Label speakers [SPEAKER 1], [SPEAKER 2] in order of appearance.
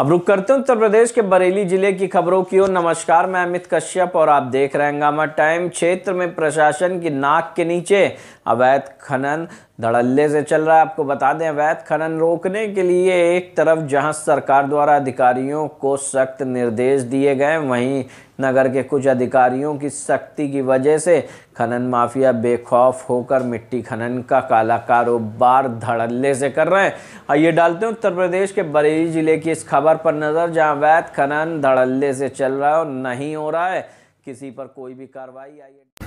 [SPEAKER 1] अब रुक करते हैं उत्तर प्रदेश के बरेली जिले की खबरों की ओर नमस्कार मैं अमित कश्यप और आप देख रहे हैं हंगामा टाइम क्षेत्र में प्रशासन की नाक के नीचे अवैध खनन धड़ल्ले से चल रहा है आपको बता दें अवैध खनन रोकने के लिए एक तरफ जहां सरकार द्वारा अधिकारियों को सख्त निर्देश दिए गए वहीं नगर के कुछ अधिकारियों की सख्ती की वजह से खनन माफिया बेखौफ होकर मिट्टी खनन का काला कारोबार धड़ल्ले से कर रहे हैं आइए डालते हैं उत्तर प्रदेश के बरेली जिले की इस खबर पर नज़र जहाँ अवैध खनन धड़ल्ले से चल रहा है और नहीं हो रहा है किसी पर कोई भी कार्रवाई आई